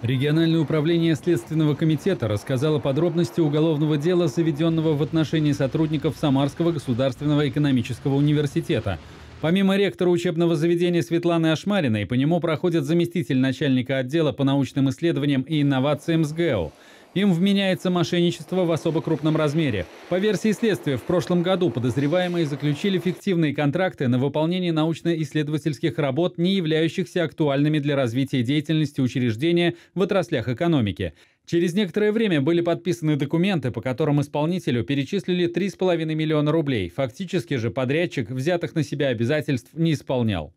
Региональное управление Следственного комитета рассказало подробности уголовного дела, заведенного в отношении сотрудников Самарского государственного экономического университета. Помимо ректора учебного заведения Светланы Ашмариной, по нему проходит заместитель начальника отдела по научным исследованиям и инновациям СГЭО. Им вменяется мошенничество в особо крупном размере. По версии следствия, в прошлом году подозреваемые заключили фиктивные контракты на выполнение научно-исследовательских работ, не являющихся актуальными для развития деятельности учреждения в отраслях экономики. Через некоторое время были подписаны документы, по которым исполнителю перечислили 3,5 миллиона рублей. Фактически же подрядчик взятых на себя обязательств не исполнял.